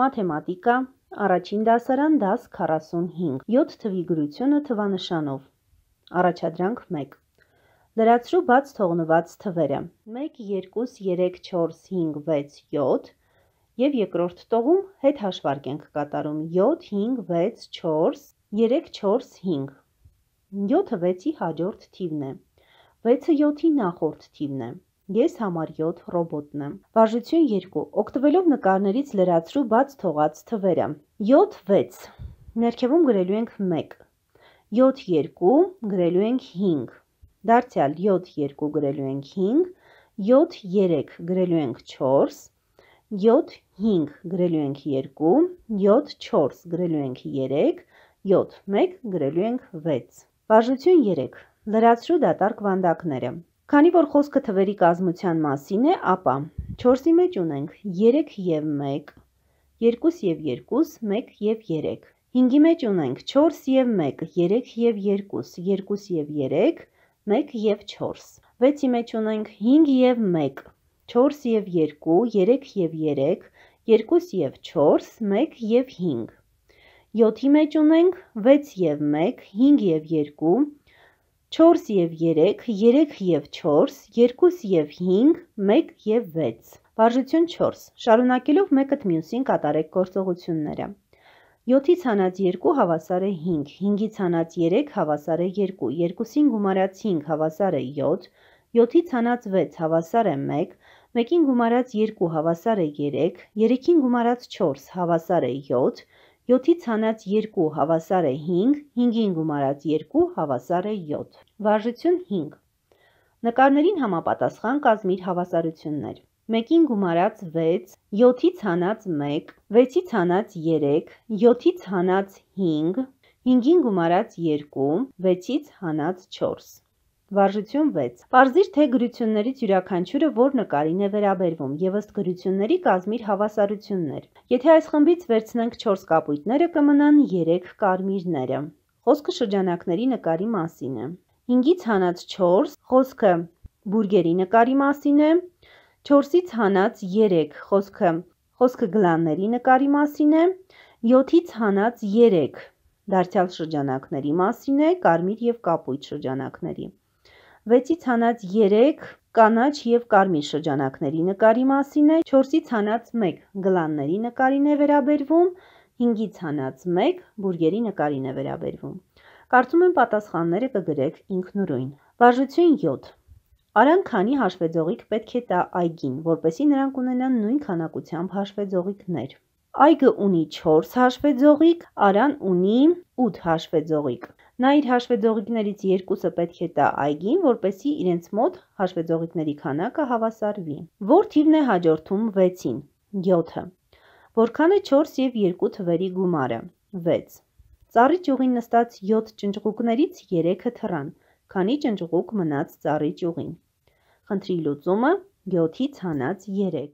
մաթեմատիկա, առաջին դասարան դաս 45, 7 թվի գրությունը թվանշանով, առաջադրանք 1, լրացրու բաց թողնված թվերը, 1, 2, 3, 4, 5, 6, 7 և երկրորդ տողում հետ հաշվարգենք կատարում 7, 5, 6, 4, 3, 4, 5, 7-ը 6-ի հաջորդ թիվն է, 6-ը 7-ի նախորդ թիվն է, 6 Ես համար 7 ռոբոտն եմ։ Վարժություն 2. Օգտվելով նկարներից լրացրու բաց թողած թվերը։ 7-6։ Ներքևում գրելու ենք 1։ 7-2 գրելու ենք 5։ Դարձյալ 7-2 գրելու ենք 5, 7-3 գրելու ենք 4, 7-5 գրելու ենք 2, 7-4 գրելու ենք 3, 7-1 գրելու ենք 6։ Վարժություն 3. Լրացրու դատար կվանդակները։ Քանի որ խոսքը թվերի կազմության մասին է, ապա 4-ի մեջ ունենք 3 և 1, 2 և 2, 1 և 3։ 5-ի մեջ ունենք 4 և 1, 3 և 2, 2 և 3, 1 և 4։ 6-ի մեջ ունենք 5 և 1, 4 և 2, 3 և 3, 2 և 4, 1 և 5։ 7-ի մեջ ունենք 6 և 1, 5 և 2, 4 և 3, 3 և 4, 2 և 5, 1 և 6։ Վարժություն 4. Շարունակելով մեկըտ մյուսին կատարեք գործողությունները։ 7-ից հանած 2 հավասար է 5, 5-ից հանած 3 հավասար է 2, 2-ին գումարած 5 հավասար է 7, 7-ից հանած 6 հավասար է 1, 1-ին գումարած 2 հավասար է 3, 3-ին գումարած 4 հավասար է 7, 7-ից հանած 2 հավասար է 5, 5-ին գումարած 2 հավասար է 7։ Վարժություն 5։ Նկարներին համապատասխան կազմիր հավասարություններ։ 1-ին գումարած 6, 7-ից հանած 1, 6-ից հանած 3, 7-ից հանած 5, 5-ին գումարած 2, 6-ից հանած 4։ Վարժություն 6. Պարզիր թե գրություններից յուրաքանչյուրը որ նկարին է վերաբերվում եւ ըստ գրությունների կազմիր հավասարություններ։ Եթե այս խմբից վերցնենք 4 կապույտները, կմնան 3 կարմիրները։ Խոսքը շրջանակների նկարի մասին է։ 5-ից հանած 4 խոսքը բուրգերի նկարի մասին է, 4-ից հանած 3 խոսքը խոսքը գլանների նկարի մասին է, 7-ից հանած 3 դարձյալ շրջանակների մասին է, կարմիր և կապույտ շրջանակների։ 6-ից հանած 3 կանաչ և կարմիր շրջանակների նկարի մասին է, 4-ից հանած 1 գլանների նկարին է վերաբերվում, 5-ից հանած 1 բուրգերի նկարին է վերաբերվում։ Կարծում եմ պատասխանները կգրեք ինքնուրույն։ Վարժություն 7։ Արան քանի հաշվեձողիկ պետք է տա այգին, որպեսի նրանք ունենան նույն քանակությամբ հաշվեձողիկներ։ Այգը ունի 4 հաշվեձողիկ, արան ունի 8 հաշվեձողիկ։ Նա իր հաշվեձողիկներից երկուսը պետք է տա այգին, որպեսի իրենց մոտ հաշվեձողիկների քանակը հավասարվի։ Որ թիվն է հաջորդում 6-ին, 7-ը։ Որքան է 4 եւ 2 թվերի գումարը։ 6։ Ծառի ճյուղին նստած 7 ճնճղուկներից 3-ը թռան, քանի ճնճղուկ մնաց ծառի ճյուղին։ Խնդրի լուծումը 7-ից հանած 3։